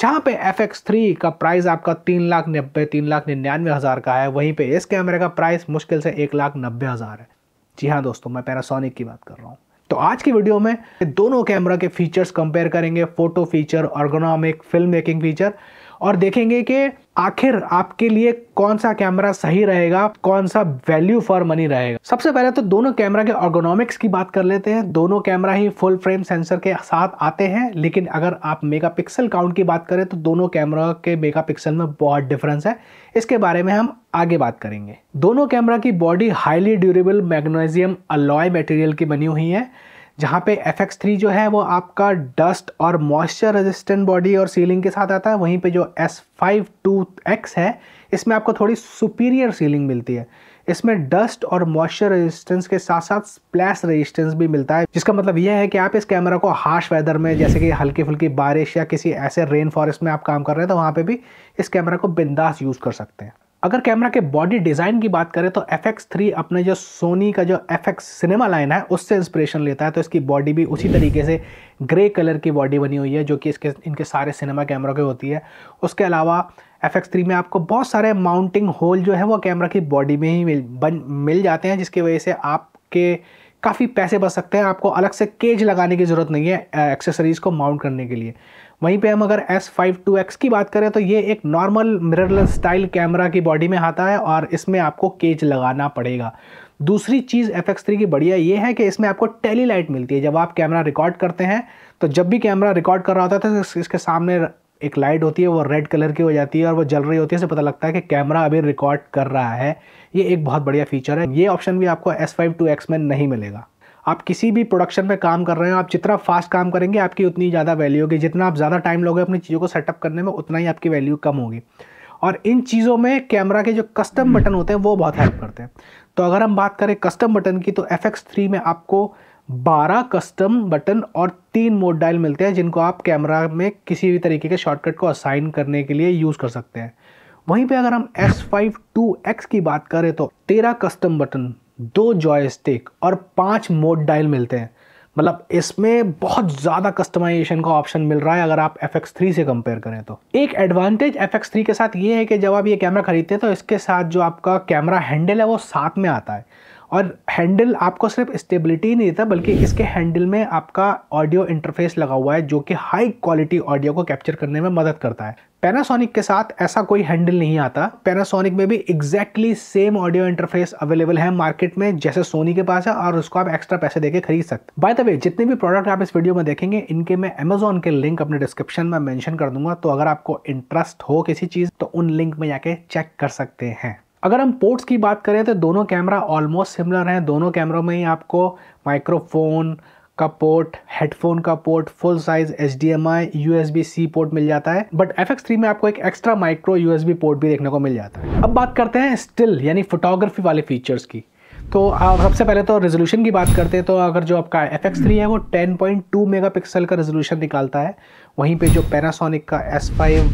जहाँ पे F X three का प्राइस आपका तीन लाख नब्बे तीन लाख निन्यानवे हज़ार का है वहीं पे इस कैमरे का प्राइस मुश्किल से एक लाख नब्बे हज़ार है जी हाँ दोस्तों मैं पैनासोनिक की बात कर रहा हूँ तो आज की वीडियो में दोनों कैमरा के फीचर्स कंपेयर करेंगे photo feature ergonomic film making feature और देखेंगे कि आखिर आपके लिए कौन सा कैमरा सही रहेगा कौन सा वैल्यू फॉर मनी रहेगा सबसे पहले तो दोनों कैमरा के ऑर्गोनॉमिक्स की बात कर लेते हैं दोनों कैमरा ही फुल फ्रेम सेंसर के साथ आते हैं लेकिन अगर आप मेगापिक्सल काउंट की बात करें तो दोनों कैमरा के मेगापिक्सल में बहुत डिफरेंस है इसके बारे में हम आगे बात करेंगे दोनों कैमरा की body highly durable magnesium alloy material की बनी हुई है जहाँ पे एफ एक्स थ्री जो है वो आपका डस्ट और मॉइस्चर रेजिस्टेंट बॉडी और सीलिंग के साथ आता है वहीं पे जो एस फाइव टू एक्स है इसमें आपको थोड़ी सुपीरियर सीलिंग मिलती है इसमें डस्ट और मॉइस्चर रेजिस्टेंस के साथ साथ स्प्लैश रेजिस्टेंस भी मिलता है जिसका मतलब यह है कि आप इस कैमरा को हार्श वेदर में जैसे कि हल्की फुल्की बारिश या किसी ऐसे रेन फॉरेस्ट में आप काम कर रहे हैं तो वहाँ पर भी इस कैमरा को बिंदास यूज़ कर सकते हैं अगर कैमरा के बॉडी डिज़ाइन की बात करें तो एफ एक्स थ्री अपने जो सोनी का जो एफ एक्स सिनेमा लाइन है उससे इंस्पिरेशन लेता है तो इसकी बॉडी भी उसी तरीके से ग्रे कलर की बॉडी बनी हुई है जो कि इसके इनके सारे सिनेमा कैमरों के होती है उसके अलावा एफ एक्स थ्री में आपको बहुत सारे माउंटिंग होल जो है वो कैमरा की बॉडी में ही मिल बन मिल जाते हैं जिसकी वजह से आपके काफ़ी पैसे बच सकते हैं आपको अलग से केज लगाने की ज़रूरत नहीं है एक्सेसरीज़ को माउंट करने के लिए वहीं पे हम अगर एस फाइव टू एक्स की बात करें तो ये एक नॉर्मल मिररलेस स्टाइल कैमरा की बॉडी में आता है और इसमें आपको केज लगाना पड़ेगा दूसरी चीज़ एफ एक्स थ्री की बढ़िया ये है कि इसमें आपको टेली लाइट मिलती है जब आप कैमरा रिकॉर्ड करते हैं तो जब भी कैमरा रिकॉर्ड कर रहा होता है तो इसके सामने एक लाइट होती है वो रेड कलर की हो जाती है और वो जल रही होती है इसे पता लगता है कि कैमरा अभी रिकॉर्ड कर रहा है ये एक बहुत बढ़िया फीचर है ये ऑप्शन भी आपको एस फाइव टू एक्स में नहीं मिलेगा आप किसी भी प्रोडक्शन में काम कर रहे हो आप जितना फास्ट काम करेंगे आपकी उतनी ज़्यादा वैल्यू होगी जितना आप ज़्यादा टाइम लोगे अपनी चीज़ों को सेटअप करने में उतना ही आपकी वैल्यू कम होगी और इन चीज़ों में कैमरा के जो कस्टम हम्म। बटन होते हैं वो बहुत हेल्प करते हैं तो अगर हम बात करें कस्टम बटन की तो एफ एक्स थ्री में आपको बारह कस्टम बटन और तीन मोड डायल मिलते हैं जिनको आप कैमरा में किसी भी तरीके के शॉर्टकट को असाइन करने के लिए यूज़ कर सकते हैं वहीं पे अगर हम एस फाइव टू एक्स की बात करें तो तेरह कस्टम बटन दो जॉयस्टिक और पांच मोड डायल मिलते हैं मतलब इसमें बहुत ज़्यादा कस्टमाइजेशन का ऑप्शन मिल रहा है अगर आप एफ एक्स थ्री से कंपेयर करें तो एक एडवांटेज एफ एक्स थ्री के साथ ये है कि जब आप ये कैमरा खरीदते हैं तो इसके साथ जो आपका कैमरा हैंडल है वो साथ में आता है और हैंडल आपको सिर्फ स्टेबिलिटी नहीं देता बल्कि इसके हैंडल में आपका ऑडियो इंटरफेस लगा हुआ है जो कि हाई क्वालिटी ऑडियो को कैप्चर करने में मदद करता है पैनासोनिक के साथ ऐसा कोई हैंडल नहीं आता पैनासोनिक में भी exactly same audio interface available है मार्केट में जैसे सोनी के पास है और उसको आप एक्स्ट्रा पैसे देके खरीद सकते बाय द वे जितने भी प्रोडक्ट आप इस वीडियो में देखेंगे इनके मैं अमेजोन के लिंक अपने डिस्क्रिप्शन में मैंशन कर दूंगा तो अगर आपको इंटरेस्ट हो किसी चीज़ तो उन लिंक में जाके चेक कर सकते हैं अगर हम पोर्ट्स की बात करें तो दोनों कैमरा ऑलमोस्ट सिमिलर हैं दोनों कैमरों में ही आपको माइक्रोफोन का पोर्ट हेडफोन का port full size H D M I U S B C port मिल जाता है बट एफ एक्स थ्री में आपको एक extra micro U S B port भी देखने को मिल जाता है अब बात करते हैं स्टिल यानी फोटोग्राफी वाले फीचर्स की तो आप सबसे पहले तो रेजोल्यूशन की बात करते हैं तो अगर जो आपका एफ एक्स थ्री है वो ten point two mega pixel का रेजोल्यूशन निकालता है वहीं पे जो पैनासोनिक का एस फाइव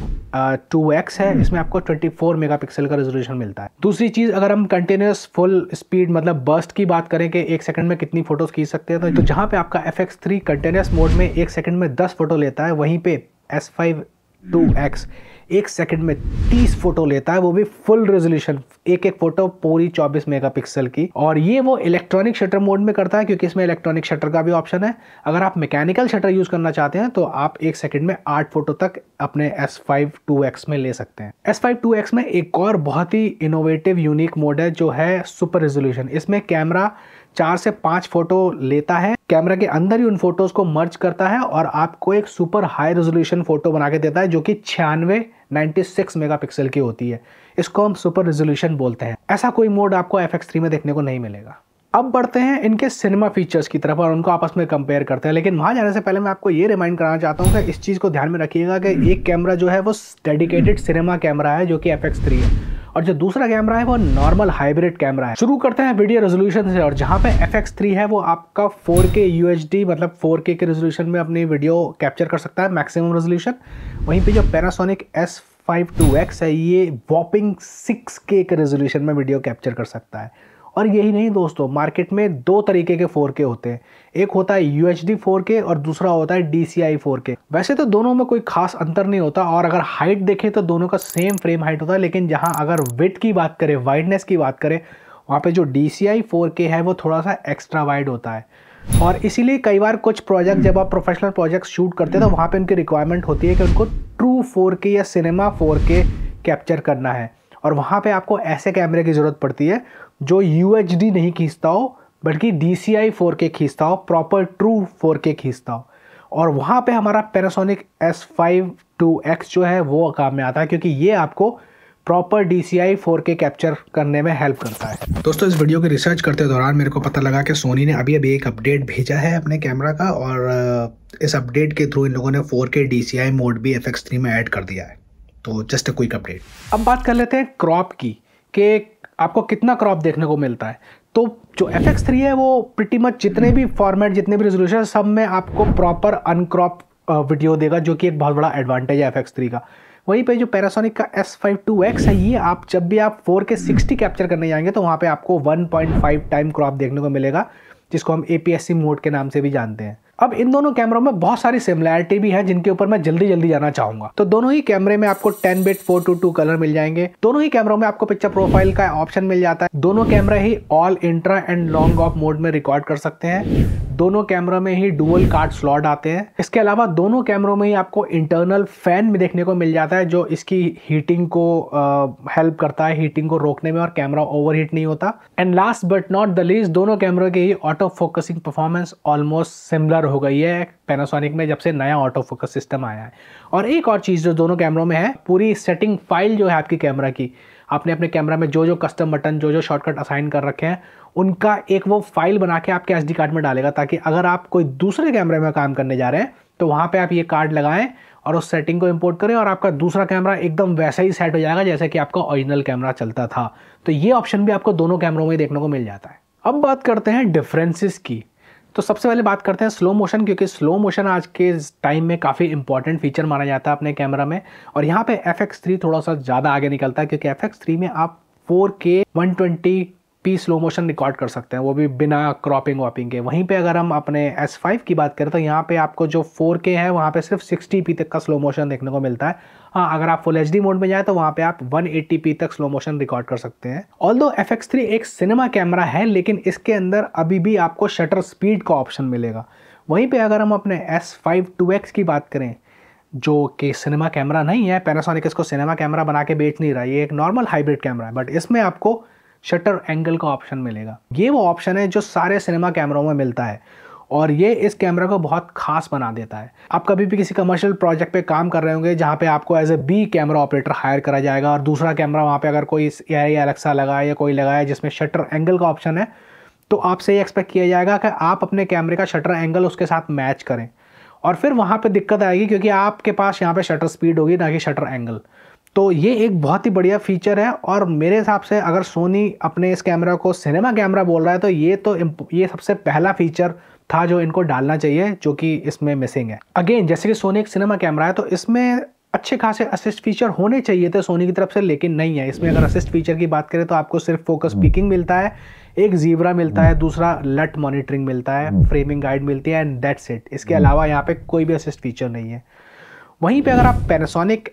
टू एक्स है हम्म। इसमें आपको ट्वेंटी फोर मेगा पिक्सल का रेजोल्यूशन मिलता है दूसरी चीज़ अगर हम कंटिन्यूस फुल स्पीड मतलब बर्स्ट की बात करें कि एक सेकंड में कितनी फोटोज़ खींच सकते हैं तो, तो जहाँ पे आपका F X three continuous mode में एक सेकंड में दस फोटो लेता है वहीं पे एस फाइव टू एक्स एक सेकंड में 30 फोटो लेता है वो भी फुल रेजोल्यूशन एक एक फोटो पूरी 24 मेगापिक्सल की और ये वो इलेक्ट्रॉनिक शटर मोड में करता है क्योंकि इसमें इलेक्ट्रॉनिक शटर का भी ऑप्शन है अगर आप मैकेनिकल शटर यूज़ करना चाहते हैं तो आप एक सेकंड में आठ फोटो तक अपने एस फाइव में ले सकते हैं एस फाइव में एक और बहुत ही इनोवेटिव यूनिक मोड है जो है सुपर रेजोल्यूशन इसमें कैमरा चार से पांच फोटो लेता है कैमरा के अंदर ही उन फोटोज़ को मर्ज करता है और आपको एक सुपर हाई रेजोल्यूशन फ़ोटो बना के देता है जो कि छियानवे 96 मेगापिक्सल की होती है इसको हम सुपर रेजोल्यूशन बोलते हैं ऐसा कोई मोड आपको एफ थ्री में देखने को नहीं मिलेगा अब बढ़ते हैं इनके सिनेमा फीचर्स की तरफ और उनको आपस में कंपेयर करते हैं लेकिन वहाँ जाने से पहले मैं आपको ये रिमाइंड कराना चाहता हूँ कि इस चीज़ को ध्यान में रखिएगा कि एक कैमरा जो है वो डेडिकेटेड सिनेमा कैमरा है जो कि एफ थ्री है और जो दूसरा कैमरा है वो नॉर्मल हाइब्रिड कैमरा है शुरू करते हैं वीडियो रेजोल्यूशन से और जहाँ पे एफ थ्री है वो आपका 4K UHD मतलब 4K के रेजोल्यूशन में अपनी वीडियो कैप्चर कर सकता है मैक्सिमम रेजोल्यूशन वहीं पे जो Panasonic S five two X है ये वॉपिंग सिक्स के रेजोल्यूशन में वीडियो कैप्चर कर सकता है और यही नहीं दोस्तों मार्केट में दो तरीके के 4K होते हैं एक होता है यू एच 4K और दूसरा होता है डी सी 4K वैसे तो दोनों में कोई खास अंतर नहीं होता और अगर हाइट देखें तो दोनों का सेम फ्रेम हाइट होता है लेकिन जहाँ अगर विथ की बात करें वाइडनेस की बात करें वहाँ पे जो डी सी 4K है वो थोड़ा सा एक्स्ट्रा वाइड होता है और इसीलिए कई बार कुछ प्रोजेक्ट जब आप प्रोफेशनल प्रोजेक्ट शूट करते हैं तो वहाँ पे उनकी रिक्वायरमेंट होती है कि उनको ट्रू फोर या सिनेमा फोर कैप्चर करना है और वहाँ पे आपको ऐसे कैमरे की ज़रूरत पड़ती है जो यू नहीं खींचता हो बल्कि डी सी आई फोर के खींचता हो प्रॉपर ट्रू फोर के खींचता हो और वहाँ पे हमारा Panasonic S five two X जो है वो काम में आता है क्योंकि ये आपको proper D C I four के कैप्चर करने में हेल्प करता है दोस्तों इस वीडियो की रिसर्च करते दौरान मेरे को पता लगा कि सोनी ने अभी अभी एक अपडेट भेजा है अपने कैमरा का और इस अपडेट के थ्रू इन लोगों ने four K D C I mode भी एफ एक्स थ्री में ऐड कर दिया है तो जस्ट अ क्विक अपडेट अब बात कर लेते हैं क्रॉप की कि आपको कितना क्रॉप देखने को मिलता है तो जो एफ एक्स थ्री है वो प्रिटी मच जितने भी फॉर्मेट जितने भी रेजोल्यूशन सब में आपको प्रॉपर अनक्रॉप वीडियो देगा जो कि एक बहुत बड़ा एडवांटेज है एफ एक्स थ्री का वहीं पे जो पैरासोनिक का एस फाइव टू एक्स है ये आप जब भी आप फोर के सिक्सटी कैप्चर करने जाएंगे तो वहाँ पे आपको one point five time crop देखने को मिलेगा जिसको हम A P S C mode के नाम से भी जानते हैं अब इन दोनों कैमरों में बहुत सारी सिमिलैरिटी भी है जिनके ऊपर मैं जल्दी जल्दी जाना चाहूंगा तो दोनों ही कैमरे में आपको फोर बिट टू कलर मिल जाएंगे दोनों ही कैमरों में आपको पिक्चर प्रोफाइल का ऑप्शन मिल जाता है दोनों कैमरा ही all intra and long of mode में रिकॉर्ड कर सकते हैं दोनों कैमरों में ही डुअल कार्ड स्लॉट आते हैं इसके अलावा दोनों कैमरों में ही आपको इंटरनल फैन भी देखने को मिल जाता है जो इसकी हीटिंग को हेल्प करता है हीटिंग को रोकने में और कैमरा ओवर हीट नहीं होता and last but not the least दोनों कैमरों की ही auto focusing performance almost similar हो गई है पैनासोनिक में जब से नया ऑटो फोकस सिस्टम आया है और एक और चीज़ जो दोनों कैमरों में है पूरी सेटिंग फाइल जो है आपकी कैमरा की आपने अपने कैमरा में जो जो कस्टम बटन जो जो शॉर्टकट असाइन कर रखे हैं उनका एक वो फाइल बना के आपके एस कार्ड में डालेगा ताकि अगर आप कोई दूसरे कैमरे में काम करने जा रहे हैं तो वहाँ पर आप ये कार्ड लगाएँ और उस सेटिंग को इंपोर्ट करें और आपका दूसरा कैमरा एकदम वैसा ही सेट हो जाएगा जैसे कि आपका ओरिजिनल कैमरा चलता था तो ये ऑप्शन भी आपको दोनों कैमरों में देखने को मिल जाता है अब बात करते हैं डिफरेंसेस की तो सबसे पहले बात करते हैं स्लो मोशन क्योंकि स्लो मोशन आज के टाइम में काफ़ी इंपॉर्टेंट फीचर माना जाता है अपने कैमरा में और यहाँ पे एफ एक्स थ्री थोड़ा सा ज़्यादा आगे निकलता है क्योंकि एफ एक्स थ्री में आप 4K 120 P slow motion record कर सकते हैं वो भी बिना क्रॉपिंग वॉपिंग के वहीं पे अगर हम अपने एस फाइव की बात करें तो यहाँ पे आपको जो फोर के है वहाँ पे सिर्फ सिक्सटी पी तक का स्लो मोशन देखने को मिलता है हाँ अगर आप फुल एच मोड में जाए तो वहाँ पे आप 180p तक स्लो मोशन रिकॉर्ड कर सकते हैं ऑल दो एफ एक सिनेमा कैमरा है लेकिन इसके अंदर अभी भी आपको शटर स्पीड का ऑप्शन मिलेगा वहीं पर अगर हम अपने एस फाइव की बात करें जो कि सिनेमा कैमरा नहीं है पैनासोनिक इसको सिनेमा कैमरा बना के बेच नहीं रहा ये एक नॉर्मल हाइब्रिड कैमरा है बट इसमें आपको शटर एंगल का ऑप्शन मिलेगा ये वो ऑप्शन है जो सारे सिनेमा कैमरों में मिलता है और ये इस कैमरा को बहुत खास बना देता है आप कभी भी किसी कमर्शियल प्रोजेक्ट पे काम कर रहे होंगे जहाँ पे आपको as A B camera operator hire करा जाएगा और दूसरा कैमरा वहाँ पे अगर कोई या एलेक्सा लगाए या कोई लगाए जिसमें शटर एंगल का ऑप्शन है तो आपसे ये एक्सपेक्ट किया जाएगा कि आप अपने कैमरे का शटर एंगल उसके साथ मैच करें और फिर वहाँ पर दिक्कत आएगी क्योंकि आपके पास यहाँ पर शटर स्पीड होगी ना कि शटर एंगल तो ये एक बहुत ही बढ़िया फीचर है और मेरे हिसाब से अगर सोनी अपने इस कैमरा को सिनेमा कैमरा बोल रहा है तो ये तो ये सबसे पहला फीचर था जो इनको डालना चाहिए जो कि इसमें मिसिंग है अगेन जैसे कि सोनी एक सिनेमा कैमरा है तो इसमें अच्छे खासे असिस्ट फीचर होने चाहिए थे सोनी की तरफ से लेकिन नहीं है इसमें अगर असिस्ट फीचर की बात करें तो आपको सिर्फ फोकस पिकिंग हम्म। मिलता है एक जीवरा मिलता है हम्म। दूसरा लट मॉनिटरिंग मिलता है फ्रेमिंग हम्म। गाइड मिलती है एंड दैट्स इट इसके अलावा यहाँ पे कोई भी असिस्ट फीचर नहीं है वहीं पे अगर आप Panasonic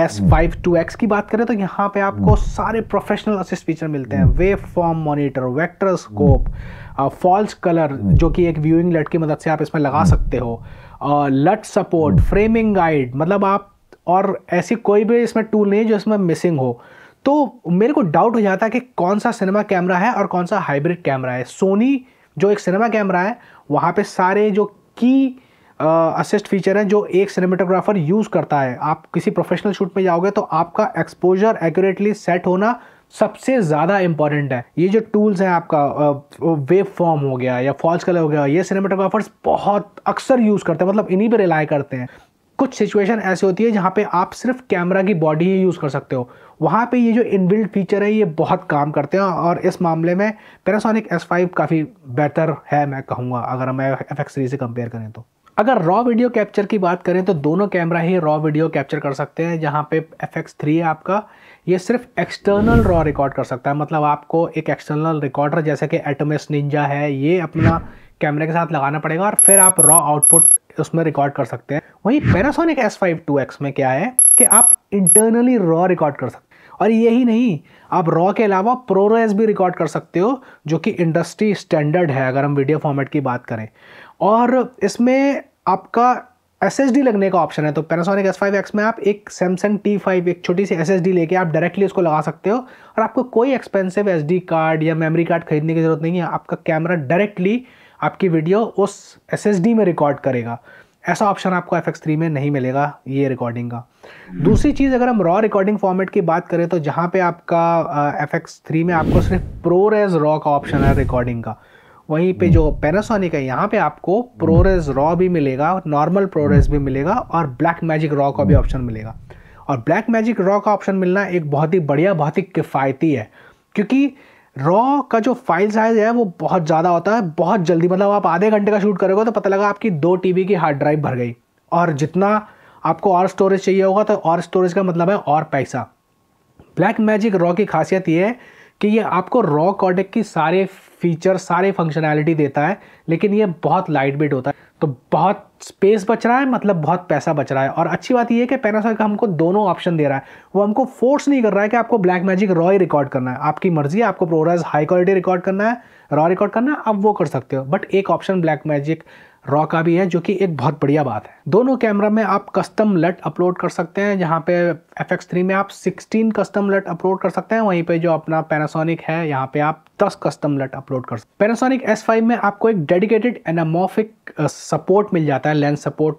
S five two X की बात करें तो यहाँ पे आपको सारे प्रोफेशनल असिस्ट फीचर मिलते हैं wave form monitor vectorscope false colour जो कि एक व्यूइंग लट की मदद से आप इसमें लगा सकते हो लट सपोर्ट फ्रेमिंग गाइड मतलब आप और ऐसी कोई भी इसमें टूल नहीं है जो इसमें मिसिंग हो तो मेरे को डाउट हो जाता है कि कौन सा सिनेमा कैमरा है और कौन सा हाइब्रिड कैमरा है सोनी जो एक सिनेमा कैमरा है वहाँ पे सारे जो की असिस्ट फीचर हैं जो एक सिनेमेटोग्राफर यूज़ करता है आप किसी प्रोफेशनल शूट में जाओगे तो आपका एक्सपोजर एक्यूरेटली सेट होना सबसे ज़्यादा इंपॉर्टेंट है ये जो टूल्स हैं आपका वेव फॉर्म हो गया या फॉल्स कलर हो गया ये सिनेमाटोग्राफर्स बहुत अक्सर यूज़ करते हैं मतलब इन्हीं पर रिलाई करते हैं कुछ सिचुएशन ऐसी होती है जहाँ पे आप सिर्फ कैमरा की बॉडी ही यूज़ कर सकते हो वहाँ पे ये जो इनबिल्ट फीचर है ये बहुत काम करते हैं और इस मामले में पैनासोनिक S5 काफ़ी बेहतर है मैं कहूँगा अगर मैं एफ एक्स से कंपेयर करें तो अगर रॉ वीडियो कैप्चर की बात करें तो दोनों कैमरा ही रॉ वीडियो कैप्चर कर सकते हैं जहाँ पे एफ एक्स थ्री है आपका ये सिर्फ एक्सटर्नल रॉ रिकॉर्ड कर सकता है मतलब आपको एक एक्सटर्नल रिकॉर्डर जैसे कि एटोमेस निंजा है ये अपना कैमरे के साथ लगाना पड़ेगा और फिर आप रॉ आउटपुट उसमें रिकॉर्ड कर सकते हैं वहीं Panasonic S five two X में क्या है कि आप इंटरनली रॉ रिकॉर्ड कर सकते और यही नहीं आप रॉ के अलावा प्रोरेस भी रिकॉर्ड कर सकते हो जो कि इंडस्ट्री स्टैंडर्ड है अगर हम वीडियो फॉर्मेट की बात करें और इसमें आपका एस लगने का ऑप्शन है तो पैनासोनिक एक्स में आप एक सैमसंग टी फाइव एक छोटी सी एस एस लेके आप डायरेक्टली उसको लगा सकते हो और आपको कोई एक्सपेंसिव एस कार्ड या मेमोरी कार्ड खरीदने की ज़रूरत नहीं है आपका कैमरा डायरेक्टली आपकी वीडियो उस एस में रिकॉर्ड करेगा ऐसा ऑप्शन आपको एफ थ्री में नहीं मिलेगा ये रिकॉर्डिंग का दूसरी चीज़ अगर हम रॉ रिकॉर्डिंग फॉर्मेट की बात करें तो जहाँ पे आपका एफ थ्री में आपको सिर्फ प्रो रेज रॉ का ऑप्शन है रिकॉर्डिंग का वहीं पे हम्म। जो पैनासोनिक है यहाँ पे आपको प्रोरेस हम्म। रॉ भी मिलेगा नॉर्मल प्रोरेस भी मिलेगा और ब्लैक मैजिक रॉ का भी ऑप्शन हम्म। मिलेगा और ब्लैक मैजिक रॉ का ऑप्शन मिलना एक बहुत ही बढ़िया बहुत ही किफ़ायती है क्योंकि रॉ का जो फाइल साइज़ है वो बहुत ज़्यादा होता है बहुत जल्दी मतलब आप आधे घंटे का शूट करोगे तो पता लगा आपकी दो टी की हार्ड ड्राइव भर गई और जितना आपको और स्टोरेज चाहिए होगा तो और स्टोरेज का मतलब है और पैसा ब्लैक मैजिक रॉ की खासियत ये है कि ये आपको रॉ कॉडेक की सारे फीचर सारे फंक्शनैलिटी देता है लेकिन ये बहुत लाइट वेट होता है तो बहुत स्पेस बच रहा है मतलब बहुत पैसा बच रहा है और अच्छी बात यह है कि पैनासोनिक हमको दोनों ऑप्शन दे रहा है वो हमको फोर्स नहीं कर रहा है कि आपको ब्लैक मैजिक रॉ ही रिकॉर्ड करना है आपकी मर्जी है आपको प्रोग्रेस हाई क्वालिटी रिकॉर्ड करना है रॉ रिकॉर्ड करना है आप वो कर सकते हो बट एक ऑप्शन ब्लैक मैजिक रॉ का भी है जो कि एक बहुत बढ़िया बात है दोनों कैमरा में आप कस्टम लेट अपलोड कर सकते हैं जहाँ पे एफ एक्स थ्री में आप सिक्सटीन कस्टम लेट अपलोड कर सकते हैं वहीं पे जो अपना पैनासोनिक है यहाँ पे आप दस कस्टम लेट अपलोड कर सकते हैं पैनासोनिक एस फाइव में आपको एक डेडिकेटेड एनामोफिक सपोर्ट मिल जाता है लेंस सपोर्ट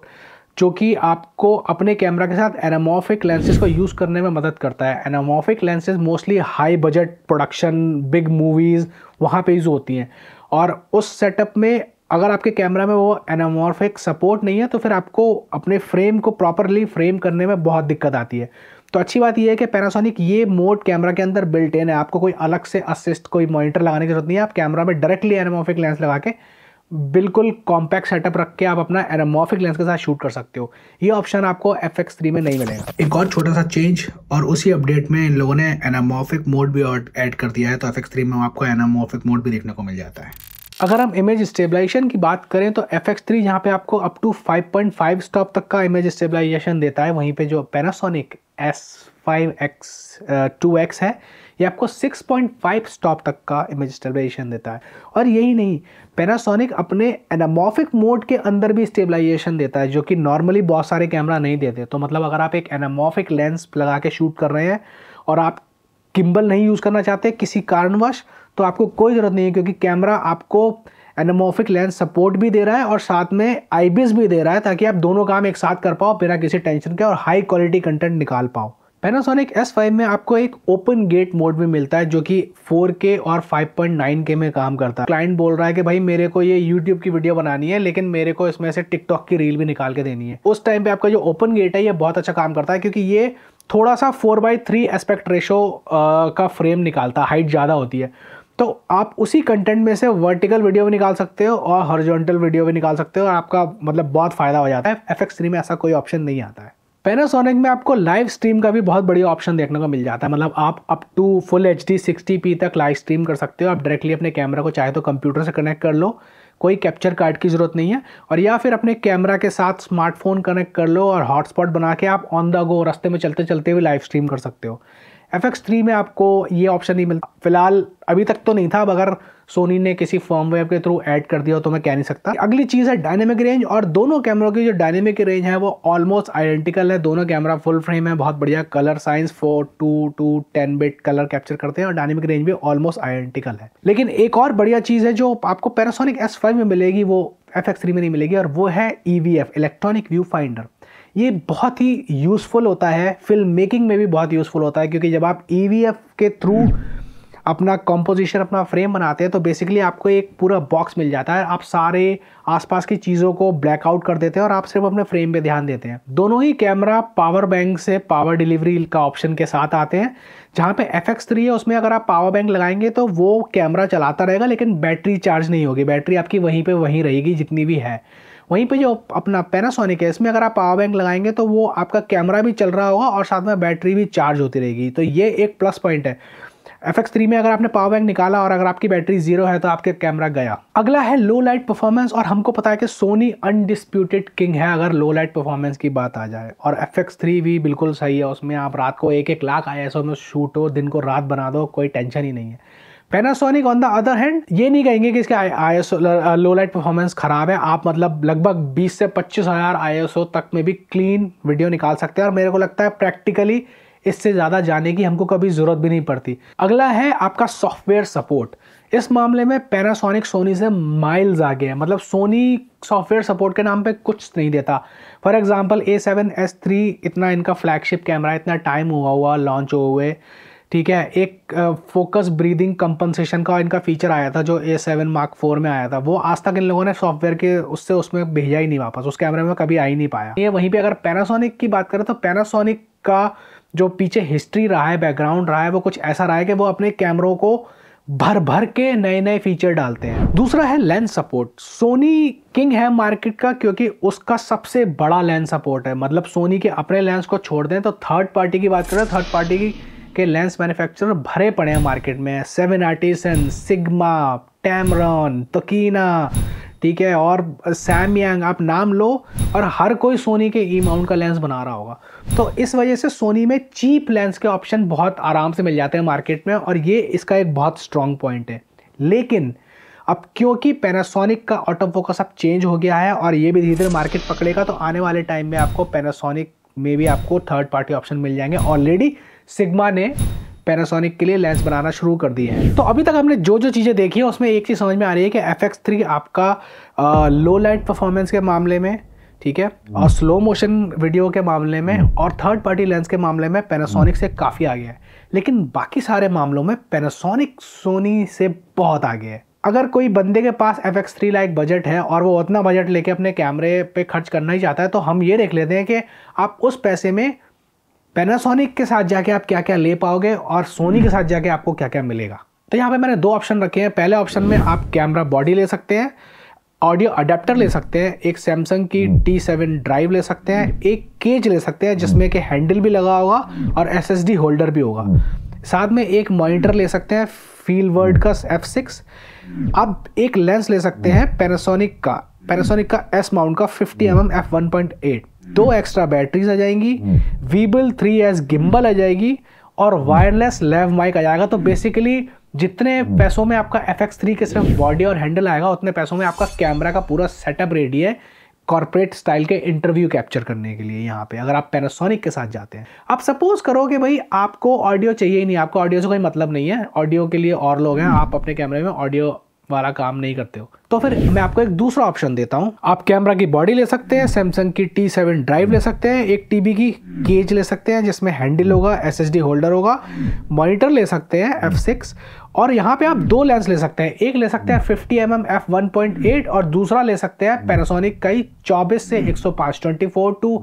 जो कि आपको अपने कैमरा के साथ एनामोफिक लेंसेज को यूज़ करने में मदद करता है anamorphic lenses mostly high budget production big movies वहाँ पे यूज़ होती हैं और उस सेटअप में अगर आपके कैमरा में वो एनामोर्फिक सपोर्ट नहीं है तो फिर आपको अपने फ्रेम को प्रॉपरली फ्रेम करने में बहुत दिक्कत आती है तो अच्छी बात यह है कि पैनासोनिक ये मोड कैमरा के अंदर बिल्ट इन है आपको कोई अलग से असिस्ट कोई मॉनिटर लगाने की जरूरत नहीं है आप कैमरा में डायरेक्टली एनामोफिक लेंस लगा के बिल्कुल कॉम्पैक्ट सेटअप रख के आप अपना एनामोफिक लेंस के साथ शूट कर सकते हो ये ऑप्शन आपको एफ एक्स थ्री में नहीं मिलेगा एक और छोटा सा चेंज और उसी अपडेट में इन लोगों ने एनामोफिक मोड भी ऐड कर दिया है तो एफ एक्स थ्री में आपको एनामोफिक मोड भी देखने को मिल जाता है अगर हम इमेज स्टेबलाइजेशन की बात करें तो एफ एक्स थ्री जहाँ पर आपको अप टू 5.5 स्टॉप तक का इमेज स्टेबलाइजेशन देता है वहीं पे जो Panasonic S five X two X है ये आपको 6.5 स्टॉप तक का इमेज स्टेबलाइजेशन देता है और यही नहीं पैनासोनिक अपने एनामोफिक मोड के अंदर भी स्टेबलाइजेशन देता है जो कि नॉर्मली बहुत सारे कैमरा नहीं देते तो मतलब अगर आप एक एनामोफिक लेंस लगा के शूट कर रहे हैं और आप किम्बल नहीं यूज़ करना चाहते किसी कारणवश तो आपको कोई ज़रूरत नहीं है क्योंकि कैमरा आपको एनोमोफिक लेंस सपोर्ट भी दे रहा है और साथ में आई भी दे रहा है ताकि आप दोनों काम एक साथ कर पाओ बिना किसी टेंशन के और हाई क्वालिटी कंटेंट निकाल पाओ पैनासोनिक S5 में आपको एक ओपन गेट मोड में मिलता है जो कि 4K और 5.9K में काम करता है क्लाइंट बोल रहा है कि भाई मेरे को ये YouTube की वीडियो बनानी है लेकिन मेरे को इसमें से TikTok की रील भी निकाल के देनी है उस टाइम पे आपका जो ओपन गेट है ये बहुत अच्छा काम करता है क्योंकि ये थोड़ा सा four by three aspect ratio का फ्रेम निकालता है हाइट ज़्यादा होती है तो आप उसी कंटेंट में से वर्टिकल वीडियो भी निकाल सकते हो और हॉरिजॉन्टल वीडियो भी निकाल सकते हो और आपका मतलब बहुत फ़ायदा हो जाता है एफ एक्स में ऐसा कोई ऑप्शन नहीं आता है पैनासोनिक में आपको लाइव स्ट्रीम का भी बहुत बढ़िया ऑप्शन देखने को मिल जाता है मतलब आप up to full H D sixty P तक लाइव स्ट्रीम कर सकते हो आप डायरेक्टली अपने कैमरा को चाहे तो कंप्यूटर से कनेक्ट कर लो कोई कैप्चर कार्ड की ज़रूरत नहीं है और या फिर अपने कैमरा के साथ स्मार्टफोन कनेक्ट कर लो और हॉटस्पॉट बना के आप ऑन द गो रास्ते में चलते चलते भी लाइव स्ट्रीम कर सकते हो एफ एक्स थ्री में आपको ये ऑप्शन नहीं मिलता फिलहाल अभी तक तो नहीं था अब अगर सोनी ने किसी फॉर्म वेब के थ्रू ऐड कर दिया तो मैं कह नहीं सकता अगली चीज़ है डायनेमिक रेंज और दोनों कैमरों की जो डायनेमिक रेंज है वो ऑलमोस्ट आइडेंटिकल है दोनों कैमरा फुल फ्रेम है बहुत बढ़िया colour science four two two ten bit colour capture करते हैं और डायनेमिक रेंज भी ऑलमोस्ट आइडेंटिकल है लेकिन एक और बढ़िया चीज़ है जो आपको पैरासोनिक एस फाइव में मिलेगी वो एफ एक्स थ्री में नहीं मिलेगी और वो है E V F electronic viewfinder ये बहुत ही यूज़फुल होता है फिल्म मेकिंग में भी बहुत यूज़फुल होता है क्योंकि जब आप ई e के थ्रू अपना कंपोजिशन अपना फ्रेम बनाते हैं तो बेसिकली आपको एक पूरा बॉक्स मिल जाता है आप सारे आसपास की चीज़ों को ब्लैकआउट कर देते हैं और आप सिर्फ अपने फ्रेम पे ध्यान देते हैं दोनों ही कैमरा पावर बैंक से पावर डिलीवरी का ऑप्शन के साथ आते हैं जहाँ पे एफ एक्स थ्री है उसमें अगर आप पावर बैंक लगाएंगे तो वो कैमरा चलाता रहेगा लेकिन बैटरी चार्ज नहीं होगी बैटरी आपकी वहीं पर वहीं रहेगी जितनी भी है वहीं पे जो अपना पैनासोनिक है इसमें अगर आप पावर बैंक लगाएंगे तो वो आपका कैमरा भी चल रहा होगा और साथ में बैटरी भी चार्ज होती रहेगी तो ये एक प्लस पॉइंट है एफ एक्स थ्री में अगर आपने पावर बैंक निकाला और अगर आपकी बैटरी जीरो है तो आपके कैमरा गया अगला है लो लाइट परफॉर्मेंस और हमको पता है कि सोनी अनडिस्प्यूटेड किंग है अगर लो लाइट परफॉर्मेंस की बात आ जाए और एफ एक्स थ्री भी बिल्कुल सही है उसमें आप रात को एक एक लाख ऐसे में शूट हो दिन को रात बना दो कोई टेंशन ही नहीं है Panasonic on the other hand ये नहीं कहेंगे कि इसके आई लो लाइट परफॉर्मेंस खराब है आप मतलब लगभग 20 से पच्चीस हज़ार आई तक में भी क्लीन वीडियो निकाल सकते हैं और मेरे को लगता है प्रैक्टिकली इससे ज़्यादा जाने की हमको कभी ज़रूरत भी नहीं पड़ती अगला है आपका सॉफ्टवेयर सपोर्ट इस मामले में पैनासोनिक सोनी से माइल्स आगे है मतलब सोनी सॉफ्टवेयर सपोर्ट के नाम पे कुछ नहीं देता for example A seven S three इतना इनका फ्लैगशिप कैमरा इतना टाइम हुआ हुआ लॉन्च हुए ठीक है एक फोकस ब्रीदिंग कंपनसेशन का इनका फीचर आया था जो ए सेवन मार्क फोर में आया था वो आज तक इन लोगों ने सॉफ्टवेयर के उससे उसमें भेजा ही नहीं वापस उस कैमरे में कभी आ ही नहीं पाया ये वहीं पर अगर पैनासोनिक की बात करें तो पैनासोनिक का जो पीछे हिस्ट्री रहा है बैकग्राउंड रहा है वो कुछ ऐसा रहा है कि वो अपने कैमरों को भर भर के नए नए फीचर डालते हैं दूसरा है लेंस सपोर्ट सोनी किंग है मार्केट का क्योंकि उसका सबसे बड़ा लेंस सपोर्ट है मतलब सोनी के अपने लेंस को छोड़ दें तो थर्ड पार्टी की बात करें थर्ड पार्टी की के लेंस मैन्युफैक्चरर भरे पड़े हैं मार्केट में seven artisan Sigma Tamron Tokina ठीक है और सैमयंग आप नाम लो और हर कोई सोनी के ई माउंट का लेंस बना रहा होगा तो इस वजह से सोनी में चीप लेंस के ऑप्शन बहुत आराम से मिल जाते हैं मार्केट में और ये इसका एक बहुत स्ट्रॉन्ग पॉइंट है लेकिन अब क्योंकि पैनासोनिक का ऑटो फोकस अब चेंज हो गया है और ये भी धीरे धीरे मार्केट पकड़ेगा तो आने वाले टाइम में आपको पैनासोनिक में भी आपको थर्ड पार्टी ऑप्शन मिल जाएंगे ऑलरेडी सिग्मा ने पैनासोनिक के लिए लेंस बनाना शुरू कर दिए हैं तो अभी तक हमने जो जो चीज़ें देखी है उसमें एक चीज़ समझ में आ रही है कि एफ एक्स थ्री आपका आ, लो लाइट परफॉर्मेंस के मामले में ठीक है और स्लो मोशन वीडियो के मामले में हम्म। और थर्ड पार्टी लेंस के मामले में पैनासोनिक हम्म। से काफ़ी आगे है लेकिन बाकी सारे मामलों में पैनासोनिक सोनी से बहुत आगे है अगर कोई बंदे के पास F X three like budget है और वो उतना बजट लेके अपने कैमरे पे खर्च करना ही चाहता है तो हम ये देख लेते हैं कि आप उस पैसे में पेनासोनिक के साथ जाके आप क्या क्या ले पाओगे और सोनी के साथ जाके आपको क्या क्या मिलेगा तो यहाँ पे मैंने दो ऑप्शन रखे हैं पहले ऑप्शन में आप कैमरा बॉडी ले सकते हैं ऑडियो अडेप्टर ले सकते हैं एक सैमसंग की टी सेवन ड्राइव ले सकते हैं एक केज ले सकते हैं जिसमें कि हैंडल भी लगा होगा और एस होल्डर भी होगा साथ में एक मॉनिटर ले सकते हैं फील वर्ड का एफ सिक्स आप एक लेंस ले सकते हैं पैनासोनिक का पैनासोनिक का एस माउंट का 50 M M F one point eight दो एक्स्ट्रा बैटरीज आ जाएंगी वीबल थ्री एस गिम्बल आ जाएगी और वायरलेस लेव माइक आ जाएगा तो बेसिकली जितने पैसों में आपका एफ एक्स थ्री के सिर्फ बॉडी और हैंडल आएगा उतने पैसों में आपका कैमरा का पूरा सेटअप रेडी है कॉर्पोरेट स्टाइल के इंटरव्यू कैप्चर करने के लिए यहाँ पे अगर आप पैनासोनिक के साथ जाते हैं आप सपोज करो कि भाई आपको ऑडियो चाहिए ही नहीं आपको ऑडियो से कोई मतलब नहीं है ऑडियो के लिए और लोग हैं आप अपने कैमरे में ऑडियो वाला काम नहीं करते हो तो फिर मैं आपको एक दूसरा ऑप्शन देता हूँ आप कैमरा की बॉडी ले सकते हैं सैमसंग की टी सेवन ड्राइव ले सकते हैं एक टीबी की केज ले सकते हैं जिसमें हैंडल होगा एस होल्डर होगा मॉनिटर ले सकते हैं एफ सिक्स और यहाँ पे आप दो लेंस ले सकते हैं एक ले सकते हैं वन पॉइंट एट और दूसरा ले सकते हैं पैनासोनिक का ही चौबीस से एक सौ टू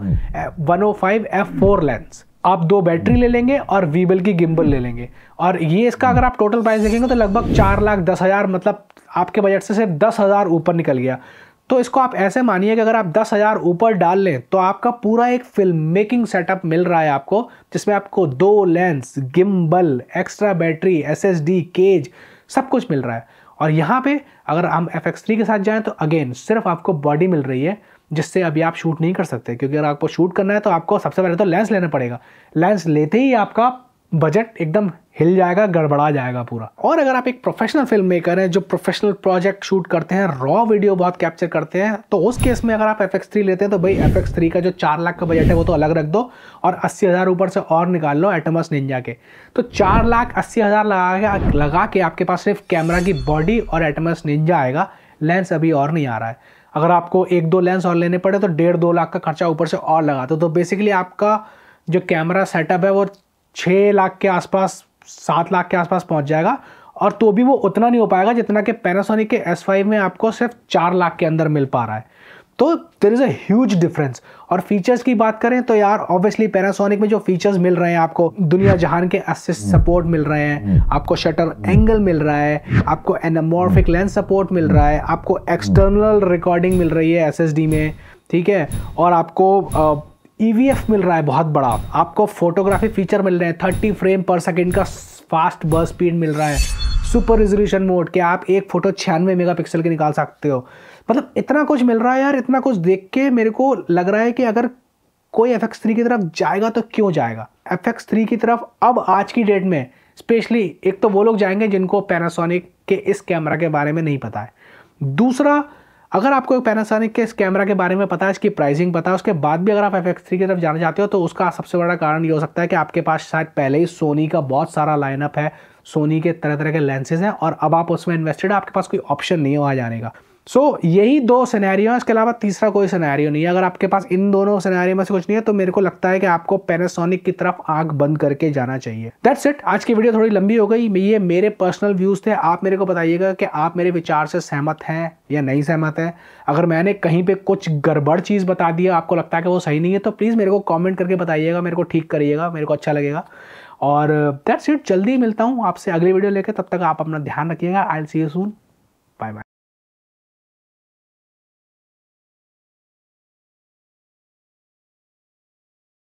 105 f4 लेंस आप दो बैटरी ले लेंगे और वीबल की गिम्बल ले लेंगे और ये इसका अगर आप टोटल प्राइस देखेंगे तो लगभग चार लाख दस हज़ार मतलब आपके बजट से सिर्फ दस हज़ार ऊपर निकल गया तो इसको आप ऐसे मानिए कि अगर आप दस हज़ार ऊपर डाल लें तो आपका पूरा एक फिल्म मेकिंग सेटअप मिल रहा है आपको जिसमें आपको दो lens gimbal extra batteries cage सब कुछ मिल रहा है और यहाँ पे अगर हम एफ एक्स थ्री के साथ जाएँ तो अगेन सिर्फ आपको बॉडी मिल रही है जिससे अभी आप शूट नहीं कर सकते क्योंकि अगर आपको शूट करना है तो आपको सबसे पहले तो लेंस लेना पड़ेगा लेंस लेते ही आपका बजट एकदम हिल जाएगा गड़बड़ा जाएगा पूरा और अगर आप एक प्रोफेशनल फिल्म मेकर हैं जो प्रोफेशनल प्रोजेक्ट शूट करते हैं रॉ वीडियो बहुत कैप्चर करते हैं तो उस केस में अगर आप एफ एक्स थ्री लेते हैं तो भाई एफ एक्स थ्री का जो चार लाख का बजट है वो तो अलग रख दो और अस्सी हज़ार ऊपर से और निकाल लो एटमस निंजा के तो चार लाख अस्सी हज़ार लगा के लगा के आपके पास सिर्फ कैमरा की बॉडी और एटमस निंजा आएगा लेंस अभी और नहीं आ रहा है अगर आपको एक दो लेंस और लेने पड़े तो डेढ़ दो लाख का खर्चा ऊपर से और लगा दो तो बेसिकली आपका जो कैमरा सेटअप है वो छः लाख के आसपास सात लाख के आसपास पहुंच जाएगा और तो भी वो उतना नहीं हो पाएगा जितना कि पैनासोनिक के एस फाइव में आपको सिर्फ चार लाख के अंदर मिल पा रहा है तो there is a huge difference और फीचर्स की बात करें तो यार ऑब्वियसली पैनासोनिक में जो फीचर्स मिल रहे हैं आपको दुनिया जहान के असिस्ट सपोर्ट मिल रहे हैं आपको शटर एंगल मिल रहा है आपको एनामॉर्फिक लेंस सपोर्ट मिल रहा है आपको एक्सटर्नल रिकॉर्डिंग मिल रही है एस में ठीक है और आपको ईवीएफ e मिल रहा है बहुत बड़ा आपको फोटोग्राफी फीचर मिल रहे हैं थर्टी फ्रेम पर सेकेंड का फास्ट बस स्पीड मिल रहा है सुपर रिजोल्यूशन मोड के आप एक फोटो छियानवे मेगा पिक्सल के निकाल सकते हो मतलब इतना कुछ मिल रहा है यार इतना कुछ देख के मेरे को लग रहा है कि अगर कोई एफ एक्स थ्री की तरफ जाएगा तो क्यों जाएगा एफ एक्स थ्री की तरफ अब आज की डेट में स्पेशली एक तो वो लोग जाएंगे जिनको पैनासोनिक के इस कैमरा के बारे में नहीं पता है दूसरा अगर आपको पैनासोनिक के इस कैमरा के बारे में पता है इसकी प्राइसिंग पता है उसके बाद भी अगर आप एफ एक्स थ्री की तरफ जाना चाहते हो तो उसका सबसे बड़ा कारण ये हो सकता है कि आपके पास शायद पहले ही सोनी का बहुत सारा लाइनअप है सोनी के तरह तरह के लेंसेज हैं और अब आप उसमें इन्वेस्टेड आपके पास कोई ऑप्शन नहीं हो आ जाने का सो so, यही दो सिनेरियो हैं इसके अलावा तीसरा कोई सिनेरियो नहीं है अगर आपके पास इन दोनों सिनेरियो में से कुछ नहीं है तो मेरे को लगता है कि आपको पैनासोनिक की तरफ आंख बंद करके जाना चाहिए दैट्स इट आज की वीडियो थोड़ी लंबी हो गई ये मेरे पर्सनल व्यूज़ थे आप मेरे को बताइएगा कि आप मेरे विचार से सहमत हैं या नहीं सहमत हैं अगर मैंने कहीं पर कुछ गड़बड़ चीज़ बता दी आपको लगता है कि वो सही नहीं है तो प्लीज़ मेरे को कॉमेंट करके बताइएगा मेरे को ठीक करिएगा मेरे को अच्छा लगेगा और दैट्स इट जल्दी मिलता हूँ आपसे अगली वीडियो लेकर तब तक आप अपना ध्यान रखिएगा I L C you soon